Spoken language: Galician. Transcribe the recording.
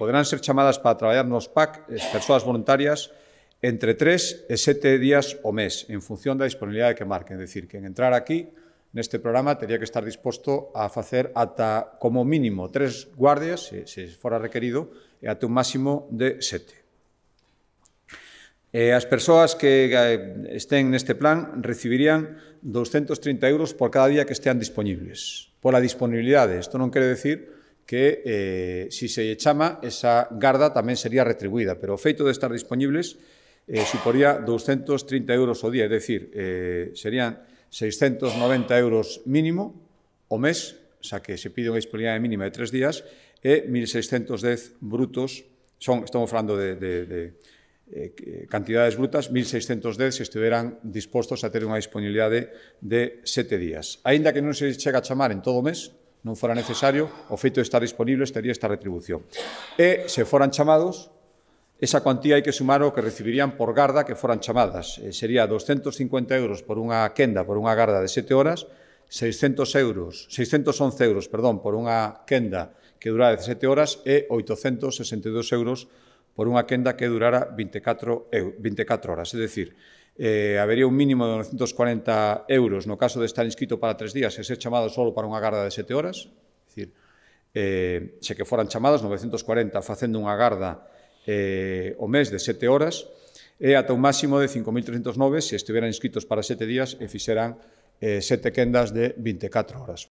poderán ser chamadas para traballar nos PAC as eh, persoas voluntarias entre 3 e 7 días o mes, en función da disponibilidade que marquen. É dicir, que en entrar aquí, neste programa, teria que estar disposto a facer ata como mínimo 3 guardias, se, se fora requerido, e ata un máximo de 7. E eh, as persoas que eh, estén neste plan recibirían 230 euros por cada día que estean disponibles. Pola disponibilidade, isto non quere decir que eh, si se chama esa garda tamén sería retribuída, pero o feito de estar disponibles eh, suporía 230 euros o día, é dicir, eh, serían 690 euros mínimo o mes, xa que se pide unha disponibilidade mínima de tres días, e 1.610 brutos, son, estamos falando de, de, de eh, cantidades brutas, 1.610 se estiveran dispostos a ter unha disponibilidade de sete días. Ainda que non se chega a chamar en todo o mes, non fora necesario, o feito de estar disponible estaría esta retribución. E, se foran chamados, esa cuantía hai que sumar o que recibirían por garda que foran chamadas. E, eh, sería 250 euros por unha quenda, por unha garda de 7 horas, 600 euros, 611 euros, perdón, por unha quenda que durara 17 horas e 862 euros por unha quenda que durara 24, 24 horas. É dicir, eh, habería un mínimo de 940 euros no caso de estar inscrito para tres días e ser chamado solo para unha garda de sete horas, É dicir, eh, se que foran chamadas 940 facendo unha garda eh, o mes de sete horas, e ata un máximo de 5.309 se estiveran inscritos para sete días e fixeran eh, sete quendas de 24 horas.